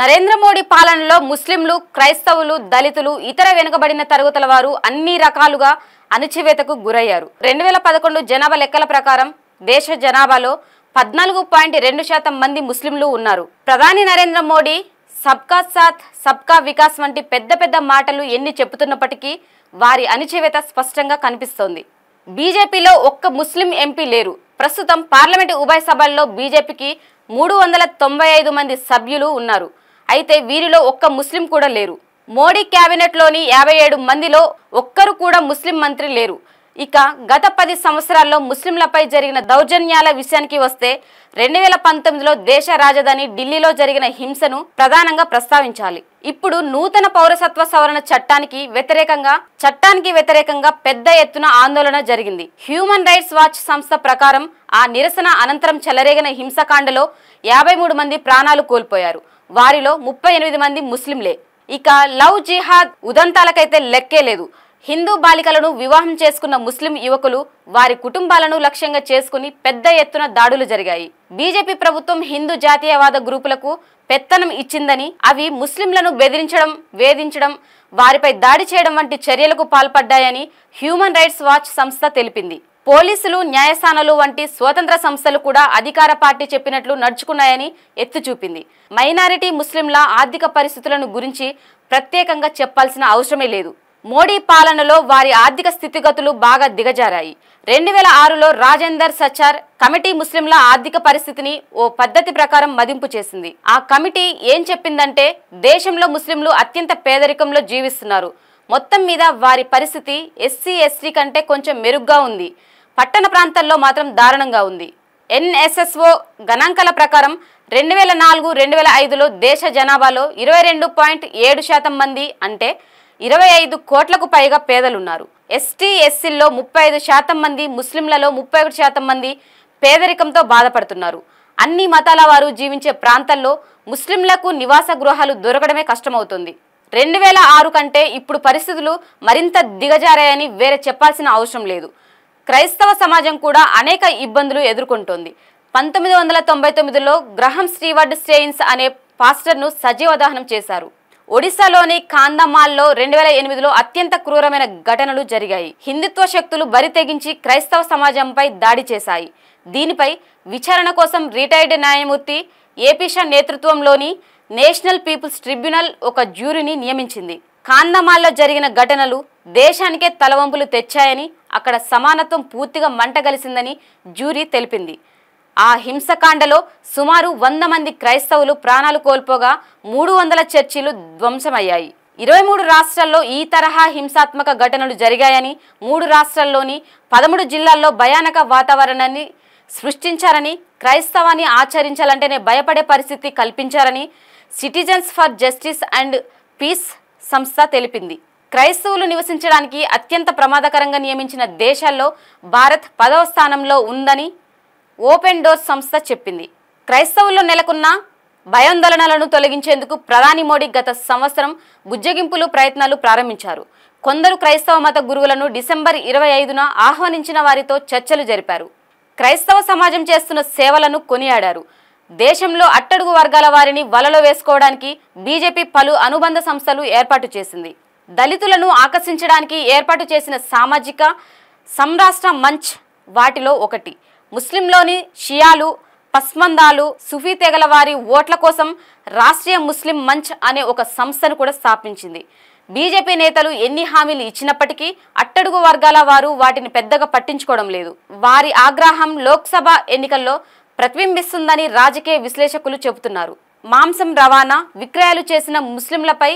నరేంద్ర మోడీ పాలనలో ముస్లింలు క్రైస్తవులు దళితులు ఇతర వెనుకబడిన తరగతుల వారు అన్ని రకాలుగా అణచివేతకు గురయ్యారు రెండు వేల పదకొండు జనాభా లెక్కల ప్రకారం దేశ జనాభాలో పద్నాలుగు పాయింట్ రెండు శాతం మంది ముస్లింలు ఉన్నారు ప్రధాని నరేంద్ర మోడీ సబ్కా సాత్ సబ్కా వికాస్ వంటి పెద్ద పెద్ద మాటలు ఎన్ని చెబుతున్నప్పటికీ వారి అణచివేత స్పష్టంగా కనిపిస్తోంది బీజేపీలో ఒక్క ముస్లిం ఎంపీ లేరు ప్రస్తుతం పార్లమెంటు ఉభయ సభల్లో బీజేపీకి మూడు వందల తొంభై ఐదు మంది సభ్యులు ఉన్నారు అయితే వీరిలో ఒక్క ముస్లిం కూడా లేరు మోడీ క్యాబినెట్లోని యాభై ఏడు మందిలో ఒక్కరు కూడా ముస్లిం మంత్రి లేరు ఇక గత పది సంవత్సరాల్లో ముస్లింలపై జరిగిన దౌర్జన్యాల విషయానికి వస్తే రెండు వేల పంతొమ్మిదిలో దేశ రాజధాని ఢిల్లీలో జరిగిన హింసను ప్రధానంగా ప్రస్తావించాలి ఇప్పుడు నూతన పౌరసత్వ సవరణ చట్టానికి వ్యతిరేకంగా చట్టానికి వ్యతిరేకంగా పెద్ద ఎత్తున ఆందోళన జరిగింది హ్యూమన్ రైట్స్ వాచ్ సంస్థ ప్రకారం ఆ నిరసన అనంతరం చెలరేగిన హింసకాండలో యాభై మూడు మంది ప్రాణాలు కోల్పోయారు వారిలో ముప్పై ఎనిమిది మంది ముస్లింలే ఇక లవ్ జిహాద్ ఉదంతాలకైతే లెక్కే లేదు హిందూ బాలికలను వివాహం చేసుకున్న ముస్లిం యువకులు వారి కుటుంబాలను లక్ష్యంగా చేసుకుని పెద్ద ఎత్తున దాడులు జరిగాయి బీజేపీ ప్రభుత్వం హిందూ జాతీయవాద గ్రూపులకు పెత్తనం ఇచ్చిందని అవి ముస్లింలను బెదిరించడం వేధించడం వారిపై దాడి చేయడం వంటి చర్యలకు పాల్పడ్డాయని హ్యూమన్ రైట్స్ వాచ్ సంస్థ తెలిపింది పోలీసులు న్యాయస్థానాలు వంటి స్వతంత్ర సంస్థలు కూడా అధికార పార్టీ చెప్పినట్లు నడుచుకున్నాయని ఎత్తు చూపింది మైనారిటీ ముస్లింల ఆర్థిక పరిస్థితులను గురించి ప్రత్యేకంగా చెప్పాల్సిన అవసరమే లేదు మోడీ పాలనలో వారి ఆర్థిక స్థితిగతులు బాగా దిగజారాయి రెండు వేల ఆరులో రాజేందర్ సచార్ కమిటీ ముస్లింల ఆర్థిక పరిస్థితిని ఓ పద్ధతి ప్రకారం మదింపు చేసింది ఆ కమిటీ ఏం చెప్పిందంటే దేశంలో ముస్లింలు అత్యంత పేదరికంలో జీవిస్తున్నారు మొత్తం మీద వారి పరిస్థితి ఎస్సీ ఎస్టీ కంటే కొంచెం మెరుగ్గా ఉంది పట్టణ ప్రాంతాల్లో మాత్రం దారుణంగా ఉంది ఎన్ఎస్ఎస్ఓ గణాంకాల ప్రకారం రెండు వేల నాలుగు రెండు వేల ఐదులో దేశ జనాభాలో ఇరవై రెండు పాయింట్ ఏడు శాతం మంది అంటే ఇరవై ఐదు కోట్లకు పైగా పేదలున్నారు ఎస్టీ ఎస్సీల్లో ముప్పై ఐదు శాతం మంది ముస్లింలలో ముప్పై ఒకటి శాతం మంది పేదరికంతో బాధపడుతున్నారు అన్ని మతాల వారు జీవించే ప్రాంతాల్లో ముస్లింలకు నివాస గృహాలు దొరకడమే కష్టమవుతుంది రెండు వేల ఆరు కంటే ఇప్పుడు పరిస్థితులు మరింత దిగజారాయని వేరే చెప్పాల్సిన అవసరం లేదు క్రైస్తవ సమాజం కూడా అనేక ఇబ్బందులు ఎదుర్కొంటోంది పంతొమ్మిది వందల తొంభై తొమ్మిదిలో గ్రహం స్టీవర్డ్ స్టేయిన్స్ అనే పాస్టర్ను సజీవ దహనం చేశారు ఒడిశాలోని కాందమాల్లో రెండు వేల ఎనిమిదిలో అత్యంత క్రూరమైన ఘటనలు జరిగాయి హిందుత్వ శక్తులు బరి తెగించి క్రైస్తవ సమాజంపై దాడి చేశాయి దీనిపై విచారణ కోసం రిటైర్డ్ న్యాయమూర్తి షా నేతృత్వంలోని నేషనల్ పీపుల్స్ ట్రిబ్యునల్ ఒక జ్యూరీని నియమించింది కాందమాల్లో జరిగిన ఘటనలు దేశానికే తలవంపులు తెచ్చాయని అక్కడ సమానత్వం పూర్తిగా మంటగలిసిందని జ్యూరీ తెలిపింది ఆ హింసకాండలో సుమారు వంద మంది క్రైస్తవులు ప్రాణాలు కోల్పోగా మూడు వందల చర్చిలు ధ్వంసమయ్యాయి ఇరవై మూడు రాష్ట్రాల్లో ఈ తరహా హింసాత్మక ఘటనలు జరిగాయని మూడు రాష్ట్రాల్లోని పదమూడు జిల్లాల్లో భయానక వాతావరణాన్ని సృష్టించారని క్రైస్తవాన్ని ఆచరించాలంటేనే భయపడే పరిస్థితి కల్పించారని citizens for justice and peace సంస్థ తెలిపింది క్రైస్తవులు నివసించడానికి అత్యంత ప్రమాదకరంగా నియమించిన దేశాల్లో భారత్ పదవ స్థానంలో ఉందని ఓపెన్ డోర్స్ సంస్థ చెప్పింది క్రైస్తవుల్లో నెలకొన్న భయాందోళనలను తొలగించేందుకు ప్రధాని మోడీ గత సంవత్సరం బుజ్జగింపులు ప్రయత్నాలు ప్రారంభించారు కొందరు క్రైస్తవ మత గురువులను డిసెంబర్ ఇరవై ఐదున ఆహ్వానించిన వారితో చర్చలు జరిపారు క్రైస్తవ సమాజం చేస్తున్న సేవలను కొనియాడారు దేశంలో అట్టడుగు వర్గాల వారిని వలలో వేసుకోవడానికి బీజేపీ పలు అనుబంధ సంస్థలు ఏర్పాటు చేసింది దళితులను ఆకర్షించడానికి ఏర్పాటు చేసిన సామాజిక సంరాష్ట్ర మంచ్ వాటిలో ఒకటి ముస్లింలోని షియాలు పస్మందాలు సుఫీ తెగల వారి ఓట్ల కోసం రాష్ట్రీయ ముస్లిం మంచ్ అనే ఒక సంస్థను కూడా స్థాపించింది బీజేపీ నేతలు ఎన్ని హామీలు ఇచ్చినప్పటికీ అట్టడుగు వర్గాల వారు వాటిని పెద్దగా పట్టించుకోవడం లేదు వారి ఆగ్రహం లోక్సభ ఎన్నికల్లో ప్రతిబింబిస్తుందని రాజకీయ విశ్లేషకులు చెబుతున్నారు మాంసం రవాణా విక్రయాలు చేసిన ముస్లింలపై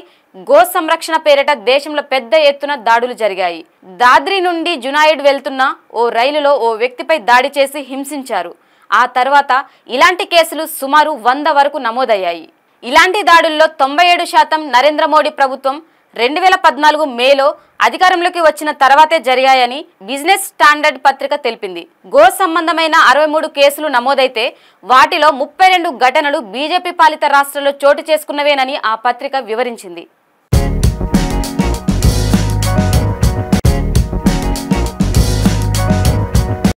గో సంరక్షణ పేరిట దేశంలో పెద్ద ఎత్తున దాడులు జరిగాయి దాద్రి నుండి జునాయిడ్ వెళ్తున్న ఓ రైలులో ఓ వ్యక్తిపై దాడి చేసి హింసించారు ఆ తర్వాత ఇలాంటి కేసులు సుమారు వంద వరకు నమోదయ్యాయి ఇలాంటి దాడుల్లో తొంభై ఏడు శాతం నరేంద్ర మోడీ ప్రభుత్వం రెండు వేల పద్నాలుగు మేలో అధికారంలోకి వచ్చిన తర్వాతే జరిగాయని బిజినెస్ స్టాండర్డ్ పత్రిక తెలిపింది గో సంబంధమైన అరవై మూడు కేసులు నమోదైతే వాటిలో ముప్పై రెండు ఘటనలు బీజేపీ పాలిత రాష్ట్రంలో చోటు చేసుకున్నవేనని ఆ పత్రిక వివరించింది